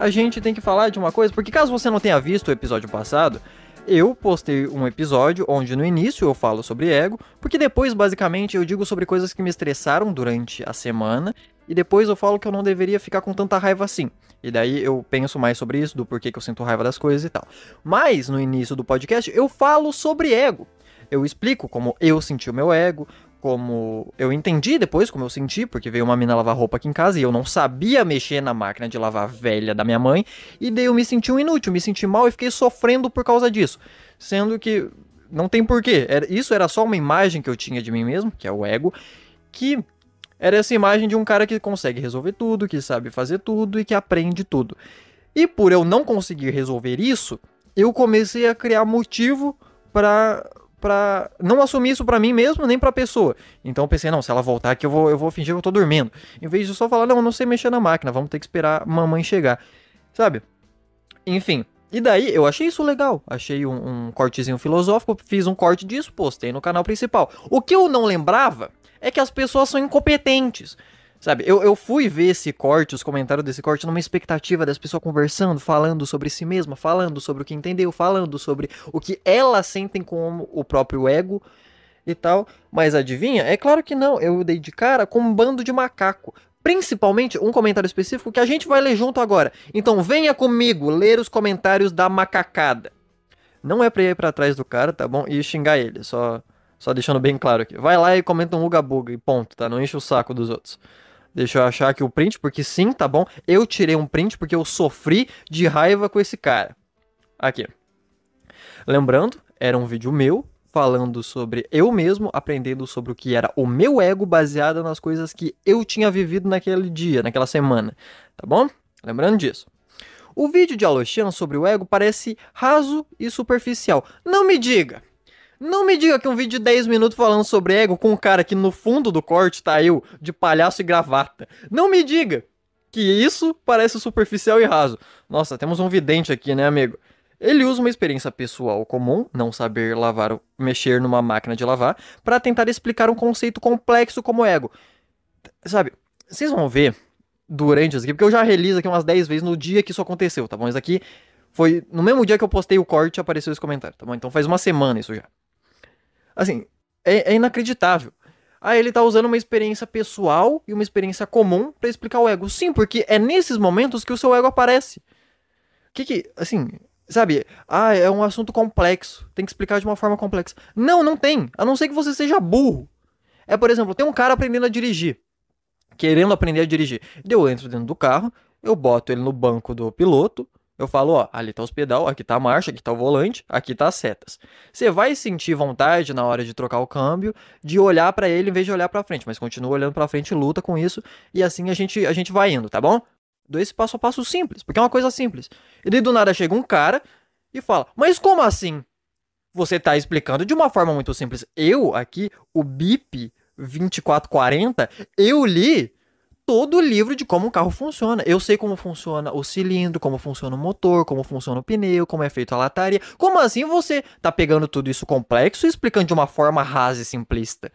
a gente tem que falar de uma coisa, porque caso você não tenha visto o episódio passado, eu postei um episódio onde no início eu falo sobre ego, porque depois basicamente eu digo sobre coisas que me estressaram durante a semana e depois eu falo que eu não deveria ficar com tanta raiva assim. E daí eu penso mais sobre isso, do porquê que eu sinto raiva das coisas e tal. Mas no início do podcast eu falo sobre ego. Eu explico como eu senti o meu ego, como eu entendi depois, como eu senti, porque veio uma mina lavar roupa aqui em casa e eu não sabia mexer na máquina de lavar velha da minha mãe, e daí eu me senti um inútil, me senti mal e fiquei sofrendo por causa disso. Sendo que não tem porquê. isso era só uma imagem que eu tinha de mim mesmo, que é o ego, que era essa imagem de um cara que consegue resolver tudo, que sabe fazer tudo e que aprende tudo. E por eu não conseguir resolver isso, eu comecei a criar motivo para para não assumir isso para mim mesmo, nem para pessoa. Então eu pensei, não, se ela voltar aqui eu vou eu vou fingir que eu tô dormindo. Em vez de só falar, não, eu não sei mexer na máquina, vamos ter que esperar mamãe chegar. Sabe? Enfim, e daí eu achei isso legal. Achei um, um, cortezinho filosófico, fiz um corte disso, postei no canal principal. O que eu não lembrava é que as pessoas são incompetentes. Sabe, eu, eu fui ver esse corte, os comentários desse corte, numa expectativa das pessoas conversando, falando sobre si mesma, falando sobre o que entendeu, falando sobre o que elas sentem como o próprio ego e tal. Mas adivinha? É claro que não. Eu dei de cara com um bando de macaco. Principalmente um comentário específico que a gente vai ler junto agora. Então venha comigo ler os comentários da macacada. Não é pra ir pra trás do cara, tá bom? E xingar ele, só, só deixando bem claro aqui. Vai lá e comenta um uga buga e ponto, tá? Não enche o saco dos outros. Deixa eu achar aqui o print, porque sim, tá bom. Eu tirei um print porque eu sofri de raiva com esse cara. Aqui. Lembrando, era um vídeo meu falando sobre eu mesmo, aprendendo sobre o que era o meu ego baseado nas coisas que eu tinha vivido naquele dia, naquela semana, tá bom? Lembrando disso. O vídeo de Aloshan sobre o ego parece raso e superficial. Não me diga! Não me diga que um vídeo de 10 minutos falando sobre ego com um cara que no fundo do corte tá eu, de palhaço e gravata. Não me diga que isso parece superficial e raso. Nossa, temos um vidente aqui, né, amigo? Ele usa uma experiência pessoal comum, não saber lavar, mexer numa máquina de lavar, para tentar explicar um conceito complexo como ego. Sabe, vocês vão ver durante isso aqui, porque eu já realizo aqui umas 10 vezes no dia que isso aconteceu, tá bom? Isso aqui foi no mesmo dia que eu postei o corte, apareceu esse comentário, tá bom? Então faz uma semana isso já. Assim, é, é inacreditável. Aí ele tá usando uma experiência pessoal e uma experiência comum para explicar o ego. Sim, porque é nesses momentos que o seu ego aparece. Que que, assim, sabe? Ah, é um assunto complexo, tem que explicar de uma forma complexa. Não, não tem, a não ser que você seja burro. É, por exemplo, tem um cara aprendendo a dirigir, querendo aprender a dirigir. Eu entro dentro do carro, eu boto ele no banco do piloto, eu falo, ó, ali tá os pedal, aqui tá a marcha, aqui tá o volante, aqui tá as setas. Você vai sentir vontade na hora de trocar o câmbio, de olhar para ele em vez de olhar para frente, mas continua olhando para frente, luta com isso e assim a gente a gente vai indo, tá bom? Dois esse passo a passo simples, porque é uma coisa simples. E daí do nada chega um cara e fala: "Mas como assim?" Você tá explicando de uma forma muito simples. Eu aqui o BIP 2440, eu li todo o livro de como um carro funciona. Eu sei como funciona o cilindro, como funciona o motor, como funciona o pneu, como é feito a lataria. Como assim você tá pegando tudo isso complexo e explicando de uma forma rasa e simplista?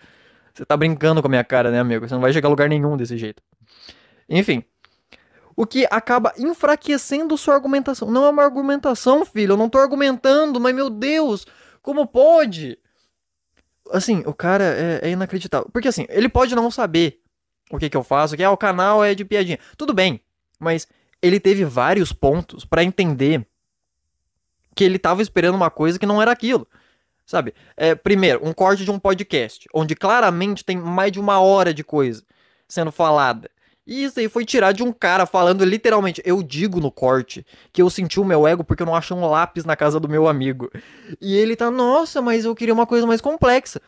Você tá brincando com a minha cara, né, amigo? Você não vai chegar a lugar nenhum desse jeito. Enfim. O que acaba enfraquecendo sua argumentação. Não é uma argumentação, filho. Eu não tô argumentando, mas meu Deus, como pode? Assim, o cara é, é inacreditável. Porque assim, ele pode não saber o que que eu faço? Que ah, o canal é de piadinha. Tudo bem, mas ele teve vários pontos para entender que ele tava esperando uma coisa que não era aquilo. Sabe? É, primeiro, um corte de um podcast, onde claramente tem mais de uma hora de coisa sendo falada. E isso aí foi tirar de um cara falando literalmente. Eu digo no corte que eu senti o meu ego porque eu não achei um lápis na casa do meu amigo. E ele tá, nossa, mas eu queria uma coisa mais complexa.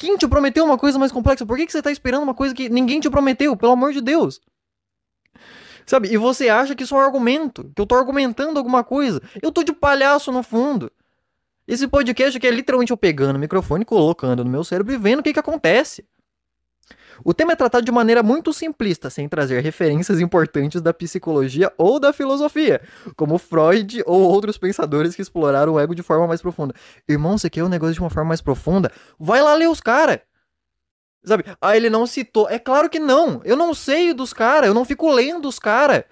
Quem te prometeu uma coisa mais complexa? Por que, que você tá esperando uma coisa que ninguém te prometeu? Pelo amor de Deus. Sabe? E você acha que isso é um argumento, que eu tô argumentando alguma coisa. Eu tô de palhaço no fundo. Esse podcast aqui é literalmente eu pegando o microfone, colocando no meu cérebro e vendo o que que acontece. O tema é tratado de maneira muito simplista, sem trazer referências importantes da psicologia ou da filosofia, como Freud ou outros pensadores que exploraram o ego de forma mais profunda. Irmão, você quer o um negócio de uma forma mais profunda? Vai lá ler os caras. Sabe? Ah, ele não citou. É claro que não. Eu não sei dos caras, eu não fico lendo os caras.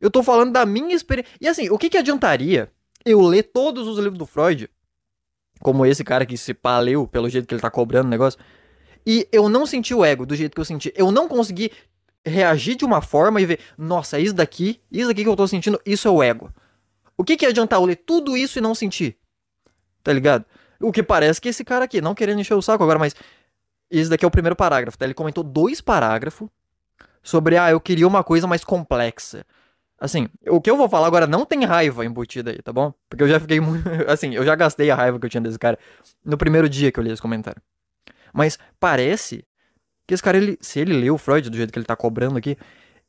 Eu tô falando da minha experiência. E assim, o que, que adiantaria eu ler todos os livros do Freud? Como esse cara que se paleu pelo jeito que ele tá cobrando o negócio e eu não senti o ego do jeito que eu senti. Eu não consegui reagir de uma forma e ver, nossa, isso daqui, isso daqui que eu tô sentindo, isso é o ego. O que que é adiantar eu ler tudo isso e não sentir? Tá ligado? O que parece que esse cara aqui, não querendo encher o saco agora, mas esse daqui é o primeiro parágrafo, tá? Ele comentou dois parágrafos sobre, ah, eu queria uma coisa mais complexa. Assim, o que eu vou falar agora não tem raiva embutida aí, tá bom? Porque eu já fiquei muito. Assim, eu já gastei a raiva que eu tinha desse cara no primeiro dia que eu li esse comentário. Mas parece que esse cara, ele, se ele leu Freud do jeito que ele tá cobrando aqui,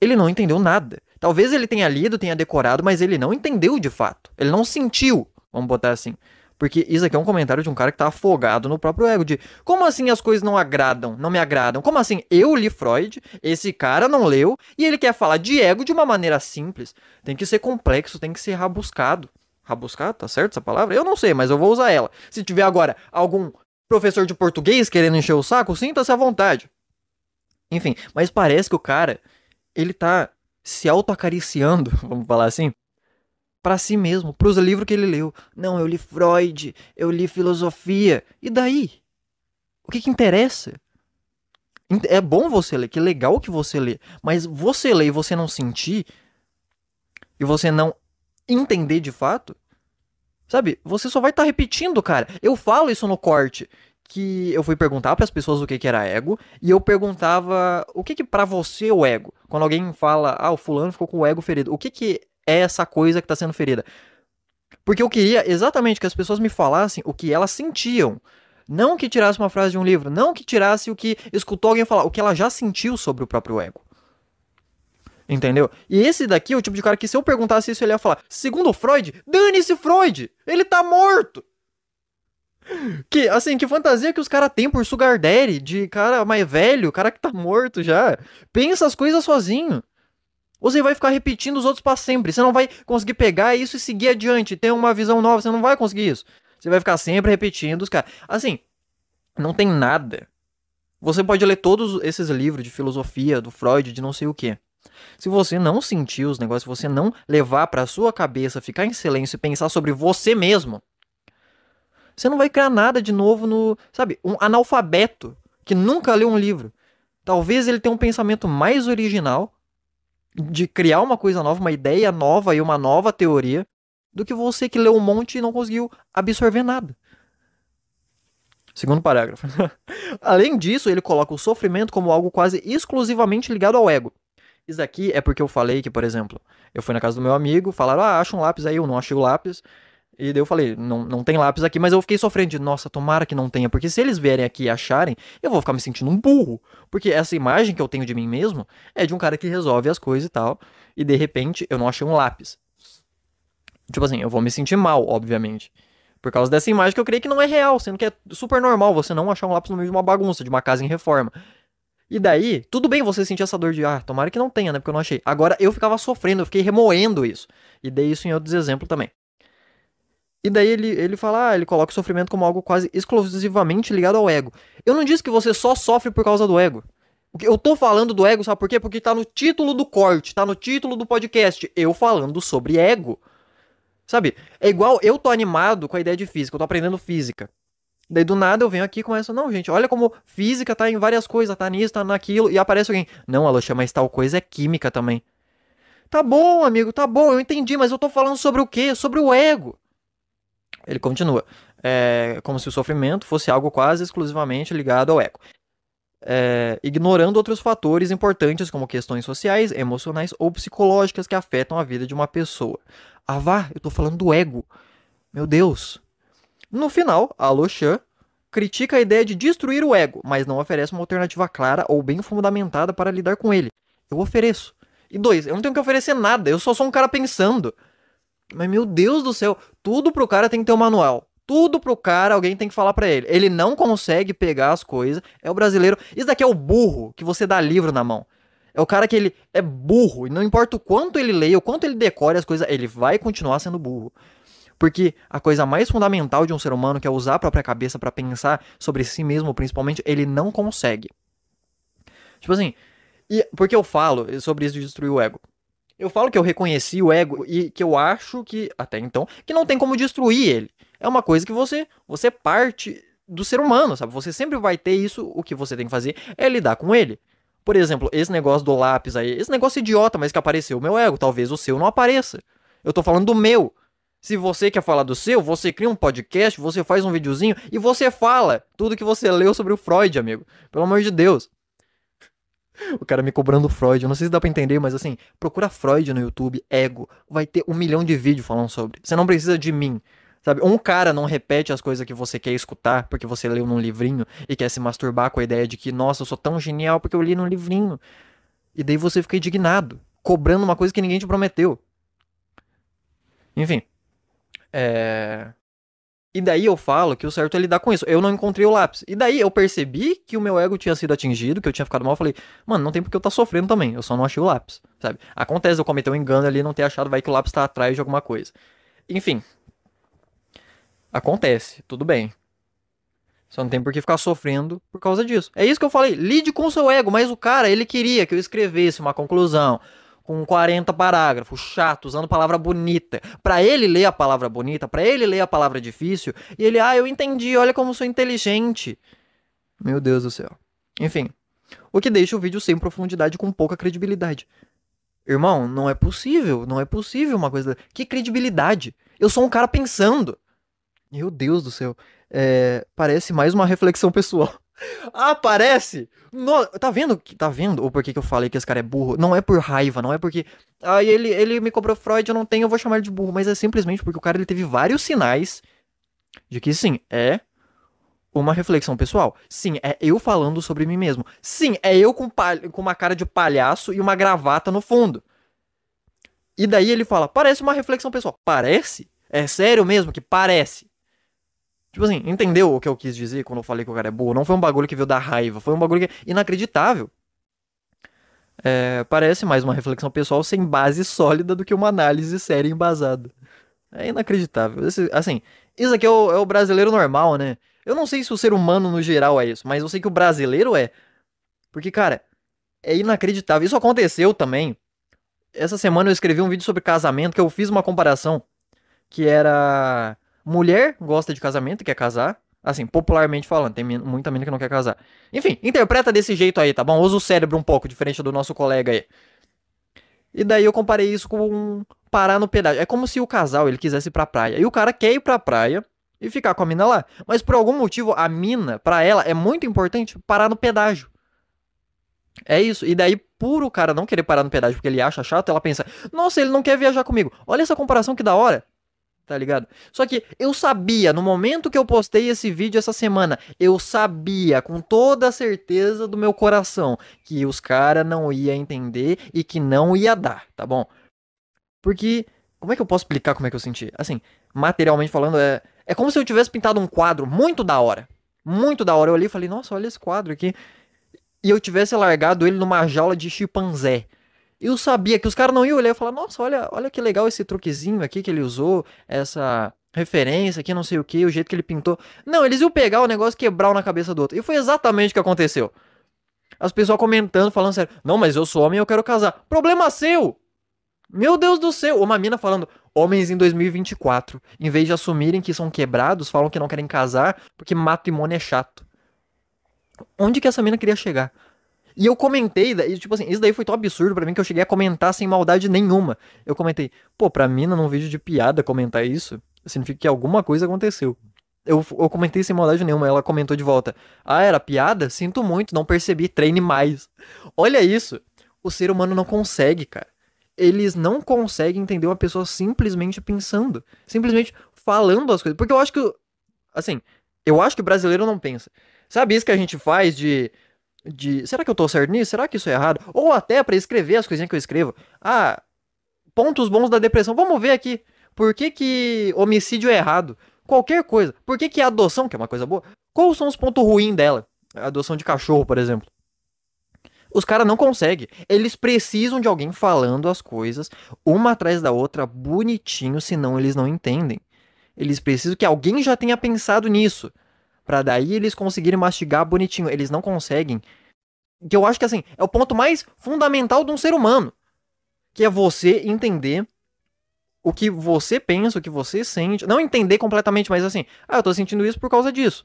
ele não entendeu nada. Talvez ele tenha lido, tenha decorado, mas ele não entendeu de fato. Ele não sentiu, vamos botar assim. Porque isso aqui é um comentário de um cara que tá afogado no próprio ego, de como assim as coisas não agradam, não me agradam? Como assim eu li Freud, esse cara não leu, e ele quer falar de ego de uma maneira simples? Tem que ser complexo, tem que ser rabuscado. Rabuscado, tá certo essa palavra? Eu não sei, mas eu vou usar ela. Se tiver agora algum Professor de português querendo encher o saco, sinta-se à vontade. Enfim, mas parece que o cara, ele tá se autoacariciando, vamos falar assim, para si mesmo, pros livros que ele leu. Não, eu li Freud, eu li filosofia. E daí? O que que interessa? É bom você ler, que legal que você lê, mas você ler e você não sentir, e você não entender de fato, Sabe? Você só vai estar tá repetindo, cara. Eu falo isso no corte. Que eu fui perguntar para as pessoas o que, que era ego. E eu perguntava o que, que para você é o ego. Quando alguém fala, ah, o fulano ficou com o ego ferido. O que, que é essa coisa que está sendo ferida? Porque eu queria exatamente que as pessoas me falassem o que elas sentiam. Não que tirasse uma frase de um livro, não que tirasse o que escutou alguém falar, o que ela já sentiu sobre o próprio ego. Entendeu? E esse daqui é o tipo de cara que, se eu perguntasse isso, ele ia falar: segundo Freud, dane-se Freud! Ele tá morto! Que, assim, que fantasia que os caras têm por Sugar Daddy, de cara mais velho, cara que tá morto já. Pensa as coisas sozinho. Ou você vai ficar repetindo os outros para sempre. Você não vai conseguir pegar isso e seguir adiante, ter uma visão nova. Você não vai conseguir isso. Você vai ficar sempre repetindo os caras. Assim, não tem nada. Você pode ler todos esses livros de filosofia, do Freud, de não sei o que. Se você não sentir os negócios, se você não levar para sua cabeça, ficar em silêncio e pensar sobre você mesmo, você não vai criar nada de novo no, sabe, um analfabeto que nunca leu um livro. Talvez ele tenha um pensamento mais original de criar uma coisa nova, uma ideia nova e uma nova teoria, do que você que leu um monte e não conseguiu absorver nada. Segundo parágrafo. Além disso, ele coloca o sofrimento como algo quase exclusivamente ligado ao ego. Isso aqui é porque eu falei que, por exemplo, eu fui na casa do meu amigo, falaram, ah, acha um lápis aí, eu não achei o lápis. E daí eu falei, não, não tem lápis aqui, mas eu fiquei sofrendo de, nossa, tomara que não tenha, porque se eles vierem aqui e acharem, eu vou ficar me sentindo um burro. Porque essa imagem que eu tenho de mim mesmo é de um cara que resolve as coisas e tal, e de repente eu não achei um lápis. Tipo assim, eu vou me sentir mal, obviamente. Por causa dessa imagem que eu creio que não é real, sendo que é super normal você não achar um lápis no meio de uma bagunça, de uma casa em reforma. E daí, tudo bem você sentir essa dor de, ah, tomara que não tenha, né? Porque eu não achei. Agora eu ficava sofrendo, eu fiquei remoendo isso. E dei isso em outros exemplos também. E daí ele, ele fala, ah, ele coloca o sofrimento como algo quase exclusivamente ligado ao ego. Eu não disse que você só sofre por causa do ego. Eu tô falando do ego, sabe por quê? Porque tá no título do corte, tá no título do podcast. Eu falando sobre ego. Sabe? É igual eu tô animado com a ideia de física, eu tô aprendendo física. Daí do nada eu venho aqui e começo, não, gente, olha como física tá em várias coisas, tá nisso, tá naquilo, e aparece alguém. Não, Aloxa, mas tal coisa é química também. Tá bom, amigo, tá bom, eu entendi, mas eu tô falando sobre o quê? Sobre o ego. Ele continua. É, como se o sofrimento fosse algo quase exclusivamente ligado ao ego. É, ignorando outros fatores importantes como questões sociais, emocionais ou psicológicas que afetam a vida de uma pessoa. Ah, vá, eu tô falando do ego. Meu Deus. No final, a Luxan critica a ideia de destruir o ego, mas não oferece uma alternativa clara ou bem fundamentada para lidar com ele. Eu ofereço. E dois, eu não tenho que oferecer nada, eu só sou um cara pensando. Mas meu Deus do céu, tudo pro cara tem que ter um manual. Tudo pro cara, alguém tem que falar para ele. Ele não consegue pegar as coisas. É o brasileiro. Isso daqui é o burro que você dá livro na mão. É o cara que ele é burro. E não importa o quanto ele leia, o quanto ele decore as coisas, ele vai continuar sendo burro. Porque a coisa mais fundamental de um ser humano, que é usar a própria cabeça para pensar sobre si mesmo, principalmente, ele não consegue. Tipo assim, e porque eu falo sobre isso de destruir o ego? Eu falo que eu reconheci o ego e que eu acho que, até então, que não tem como destruir ele. É uma coisa que você, você é parte do ser humano, sabe? Você sempre vai ter isso, o que você tem que fazer é lidar com ele. Por exemplo, esse negócio do lápis aí, esse negócio idiota, mas que apareceu o meu ego, talvez o seu não apareça. Eu tô falando do meu. Se você quer falar do seu, você cria um podcast, você faz um videozinho e você fala tudo que você leu sobre o Freud, amigo. Pelo amor de Deus. O cara me cobrando Freud, eu não sei se dá pra entender, mas assim, procura Freud no YouTube, ego, vai ter um milhão de vídeos falando sobre. Você não precisa de mim, sabe? Um cara não repete as coisas que você quer escutar porque você leu num livrinho e quer se masturbar com a ideia de que, nossa, eu sou tão genial porque eu li num livrinho. E daí você fica indignado, cobrando uma coisa que ninguém te prometeu. Enfim. É... E daí eu falo que o certo é lidar com isso. Eu não encontrei o lápis. E daí eu percebi que o meu ego tinha sido atingido, que eu tinha ficado mal. Eu falei, mano, não tem porque eu tá sofrendo também. Eu só não achei o lápis, sabe? Acontece eu cometer um engano ali não ter achado, vai que o lápis tá atrás de alguma coisa. Enfim. Acontece, tudo bem. Só não tem por que ficar sofrendo por causa disso. É isso que eu falei. Lide com o seu ego, mas o cara, ele queria que eu escrevesse uma conclusão, com 40 parágrafos, chato, usando palavra bonita. Para ele ler a palavra bonita, para ele ler a palavra difícil, e ele, ah, eu entendi, olha como sou inteligente. Meu Deus do céu. Enfim, o que deixa o vídeo sem profundidade com pouca credibilidade. Irmão, não é possível, não é possível uma coisa. Que credibilidade? Eu sou um cara pensando. Meu Deus do céu. É, parece mais uma reflexão pessoal. Aparece! No... Tá vendo? Tá vendo? Ou por que, eu falei que esse cara é burro? Não é por raiva, não é porque. Ah, ele, ele me cobrou Freud, eu não tenho, eu vou chamar ele de burro. Mas é simplesmente porque o cara ele teve vários sinais de que sim, é uma reflexão pessoal. Sim, é eu falando sobre mim mesmo. Sim, é eu com, com uma cara de palhaço e uma gravata no fundo. E daí ele fala: parece uma reflexão pessoal. Parece? É sério mesmo que parece? Tipo assim, entendeu o que eu quis dizer quando eu falei que o cara é burro? Não foi um bagulho que veio da raiva, foi um bagulho que é inacreditável. É, parece mais uma reflexão pessoal sem base sólida do que uma análise séria e embasada. É inacreditável. Esse, assim, isso aqui é o, é o brasileiro normal, né? Eu não sei se o ser humano no geral é isso, mas eu sei que o brasileiro é. Porque, cara, é inacreditável. Isso aconteceu também. Essa semana eu escrevi um vídeo sobre casamento que eu fiz uma comparação que era mulher gosta de casamento, quer casar. Assim, popularmente falando, tem muita menina que não quer casar. Enfim, interpreta desse jeito aí, tá bom? Usa o cérebro um pouco, diferente do nosso colega aí. E daí eu comparei isso com um parar no pedágio. É como se o casal ele quisesse ir pra praia. E o cara quer ir pra praia e ficar com a mina lá. Mas por algum motivo, a mina, pra ela, é muito importante parar no pedágio. É isso. E daí, por o cara não querer parar no pedágio porque ele acha chato, ela pensa: Nossa, ele não quer viajar comigo. Olha essa comparação que da hora tá ligado? Só que eu sabia, no momento que eu postei esse vídeo essa semana, eu sabia com toda a certeza do meu coração que os caras não ia entender e que não ia dar, tá bom? Porque como é que eu posso explicar como é que eu senti? Assim, materialmente falando, é é como se eu tivesse pintado um quadro muito da hora. Muito da hora. Eu olhei e falei, nossa, olha esse quadro aqui. E eu tivesse largado ele numa jaula de chimpanzé eu sabia que os caras não iam olhar e falar, nossa, olha, olha que legal esse truquezinho aqui que ele usou, essa referência aqui, não sei o que, o jeito que ele pintou. Não, eles iam pegar o negócio e quebrar na cabeça do outro. E foi exatamente o que aconteceu. As pessoas comentando, falando sério, não, mas eu sou homem e eu quero casar. Problema seu! Meu Deus do céu! Uma mina falando, homens em 2024, em vez de assumirem que são quebrados, falam que não querem casar porque matrimônio é chato. Onde que essa mina queria chegar? E eu comentei, e, tipo assim, isso daí foi tão absurdo para mim que eu cheguei a comentar sem maldade nenhuma. Eu comentei, pô, pra mina num é vídeo de piada comentar isso, significa que alguma coisa aconteceu. Eu, eu comentei sem maldade nenhuma, ela comentou de volta. Ah, era piada? Sinto muito, não percebi, treine mais. Olha isso. O ser humano não consegue, cara. Eles não conseguem entender uma pessoa simplesmente pensando, simplesmente falando as coisas. Porque eu acho que, assim, eu acho que o brasileiro não pensa. Sabe isso que a gente faz de de será que eu tô certo nisso? Será que isso é errado? Ou até para escrever as coisinhas que eu escrevo. Ah, pontos bons da depressão. Vamos ver aqui. Por que, que homicídio é errado? Qualquer coisa. Por que, que a adoção, que é uma coisa boa, quais são os pontos ruins dela? A adoção de cachorro, por exemplo. Os caras não conseguem. Eles precisam de alguém falando as coisas, uma atrás da outra, bonitinho, senão eles não entendem. Eles precisam que alguém já tenha pensado nisso para daí eles conseguirem mastigar bonitinho. Eles não conseguem. Que eu acho que assim, é o ponto mais fundamental de um ser humano, que é você entender o que você pensa, o que você sente, não entender completamente, mas assim, ah, eu tô sentindo isso por causa disso.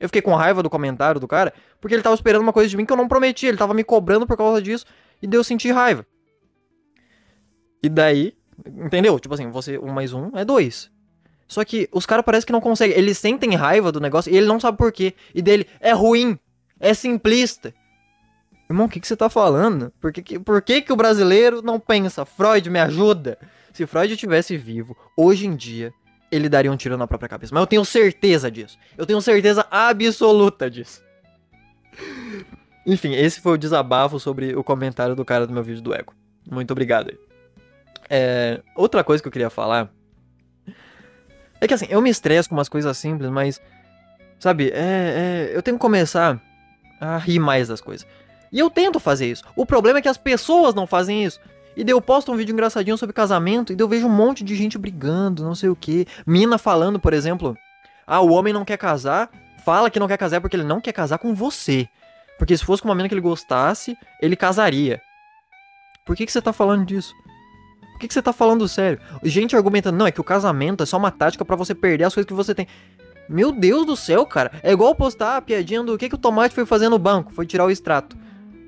Eu fiquei com raiva do comentário do cara, porque ele tava esperando uma coisa de mim que eu não prometi, ele tava me cobrando por causa disso e deu sentir raiva. E daí, entendeu? Tipo assim, você um mais um é dois. Só que os caras parece que não conseguem. Eles sentem raiva do negócio e ele não sabe por quê. E dele, é ruim, é simplista. Irmão, o que, que você tá falando? Por, que, que, por que, que o brasileiro não pensa? Freud, me ajuda! Se Freud estivesse vivo, hoje em dia, ele daria um tiro na própria cabeça. Mas eu tenho certeza disso. Eu tenho certeza absoluta disso. Enfim, esse foi o desabafo sobre o comentário do cara do meu vídeo do Ego Muito obrigado. É, outra coisa que eu queria falar é que assim, eu me estresso com umas coisas simples, mas. Sabe, é, é, eu tenho que começar a rir mais das coisas. E eu tento fazer isso. O problema é que as pessoas não fazem isso. E daí eu posto um vídeo engraçadinho sobre casamento e daí eu vejo um monte de gente brigando, não sei o que. Mina falando, por exemplo, ah, o homem não quer casar, fala que não quer casar porque ele não quer casar com você. Porque se fosse com uma mina que ele gostasse, ele casaria. Por que, que você tá falando disso? que, que você tá falando sério? Gente argumenta não, é que o casamento é só uma tática para você perder as coisas que você tem. Meu Deus do céu, cara. É igual postar a piadinha do que, que o tomate foi fazer no banco. Foi tirar o extrato.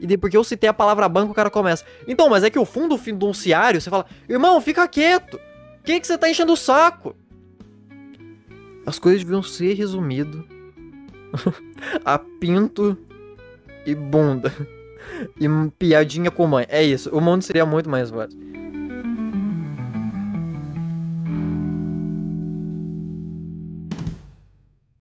E depois que eu citei a palavra banco, o cara começa. Então, mas é que o fundo fiduciário, você fala, irmão, fica quieto. Quem é que você tá enchendo o saco? As coisas deviam ser resumido a pinto e bunda. E piadinha com mãe. É isso. O mundo seria muito mais fácil.